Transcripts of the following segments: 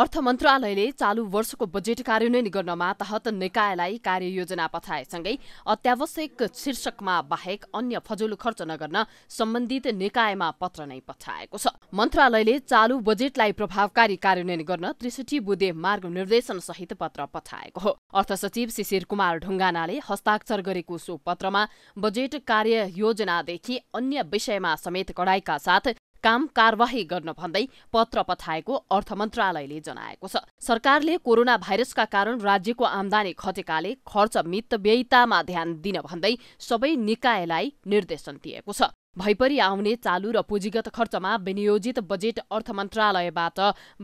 अर्थ मन्त्रालयले चालु वर्षको बजेट कार्यान्वयन गर्न मातहत निकायलाई कार्ययोजना पठाएसँगै अत्यावश्यक शीर्षकमा बाहेक अन्य फजुल खर्च नगर्न सम्बन्धित निकायमा पत्र नै पठाएको छ मन्त्रालयले चालु बजेटलाई प्रभावकारी कार्यान्वयन गर्न त्रिसठी बुधे मार्ग निर्देशन सहित पत्र पठाएको हो अर्थ सचिव शिशिर कुमार ढुङ्गानाले हस्ताक्षर गरेको सो पत्रमा बजेट कार्ययोजनादेखि अन्य विषयमा समेत कडाईका साथ काम कार्यवाही गर्न भन्दै पत्र पठाएको अर्थ मन्त्रालयले जनाएको छ सरकारले कोरोना भाइरसका कारण राज्यको आमदानी खटेकाले खर्च मित ध्यान दिन भन्दै सबै निकायलाई निर्देशन दिएको छ भैपरी आउने चालु र पुँजीगत खर्चमा विनियोजित बजेट अर्थ मन्त्रालयबाट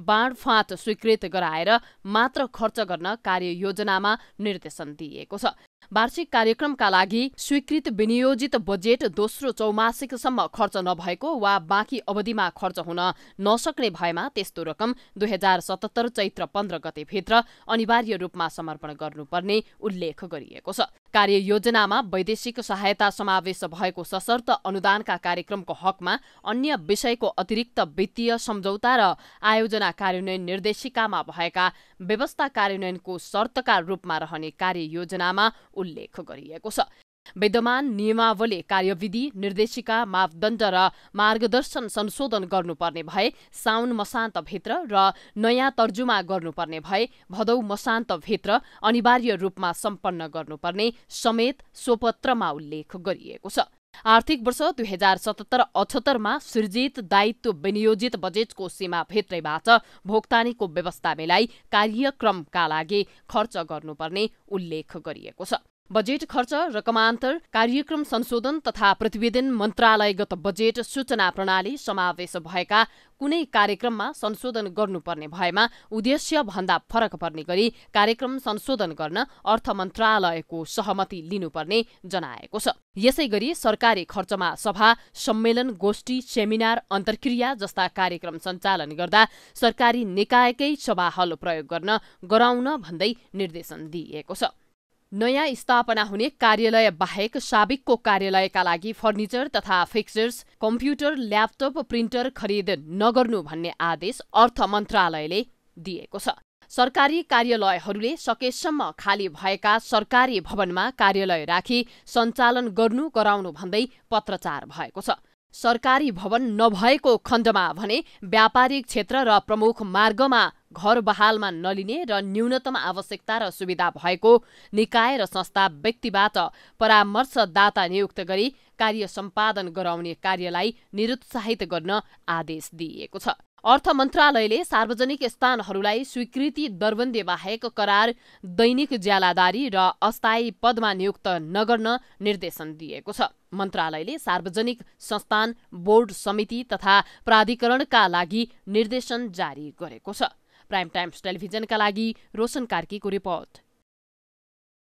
बाँडफाँट स्वीकृत गराएर मात्र खर्च गर्न कार्ययोजनामा निर्देशन दिइएको छ वार्षिक कार्यक्रमका लागि स्वीकृत विनियोजित बजेट दोस्रो चौमासिकसम्म खर्च नभएको वा बाँकी अवधिमा खर्च हुन नसक्ने भएमा त्यस्तो रकम दुई हजार सतहत्तर चैत्र पन्ध्र गतेभित्र अनिवार्य रूपमा समर्पण गर्नुपर्ने उल्लेख गरिएको छ कार्ययोजनामा वैदेशिक सहायता समावेश भएको सशर्त अनुदानका कार्यक्रमको हकमा अन्य विषयको अतिरिक्त वित्तीय सम्झौता र आयोजना कार्यान्वयन निर्देशिकामा भएका व्यवस्था कार्यान्वयनको शर्तका रूपमा रहने कार्ययोजनामा उल्लेख गरिएको छ विद्यमान नियमावली कार्यविधि निर्देशिका मापदण्ड र मार्गदर्शन संशोधन गर्नुपर्ने भए साउन मसान्तभित्र र नयाँ तर्जुमा गर्नुपर्ने भए भदौ मसान्तभित्र अनिवार्य रूपमा सम्पन्न गर्नुपर्ने समेत सोपत्रमा उल्लेख गरिएको छ आर्थिक वर्ष दुई हजार सतहत्तर अठहत्तरमा सृजित दायित्व विनियोजित बजेटको सीमाभित्रैबाट भोक्तानीको व्यवस्था मिलाई कार्यक्रमका लागि खर्च गर्नुपर्ने उल्लेख गरिएको छ बजेट खर्च रकमान्तर कार्यक्रम संशोधन तथा प्रतिवेदन मन्त्रालयगत बजेट सूचना प्रणाली समावेश भएका कुनै कार्यक्रममा संशोधन गर्नुपर्ने भएमा उद्देश्य भन्दा फरक पर्ने गरी कार्यक्रम संशोधन गर्न अर्थ मन्त्रालयको सहमति लिनुपर्ने जनाएको छ यसै गरी सरकारी खर्चमा सभा सम्मेलन गोष्ठी सेमिनार अन्तर्क्रिया जस्ता कार्यक्रम सञ्चालन गर्दा सरकारी निकायकै सभा हल प्रयोग गर्न गराउन भन्दै निर्देशन दिइएको छ नयाँ स्थापना हुने कार्यालय बाहेक साबिकको कार्यालयका लागि फर्निचर तथा फिक्चर्स कम्प्युटर ल्यापटप प्रिन्टर खरिद नगर्नु भन्ने आदेश अर्थ मन्त्रालयले दिएको छ सरकारी कार्यालयहरूले सकेसम्म खाली भएका सरकारी भवनमा कार्यालय राखी सञ्चालन गर्नु गराउनु भन्दै पत्रचार भएको छ सरकारी भवन नभएको खण्डमा भने व्यापारिक क्षेत्र र प्रमुख मार्गमा घर बहालमा नलिने र न्यूनतम आवश्यकता र सुविधा भएको निकाय र संस्था व्यक्तिबाट परामर्शदाता नियुक्त गरी कार्य सम्पादन गराउने कार्यलाई निरुत्साहित गर्न आदेश दिइएको छ अर्थ मन्त्रालयले सार्वजनिक स्थानहरूलाई स्वीकृति दरबन्दी बाहेक करार दैनिक ज्यालादारी र अस्थायी पदमा नियुक्त नगर्न निर्देशन दिएको छ मन्त्रालयले सार्वजनिक संस्थान बोर्ड समिति तथा प्राधिकरणका लागि निर्देशन जारी गरेको छ प्राइम टाइम्स टेलिभिजनका लागि रोशन कार्कीको रिपोर्ट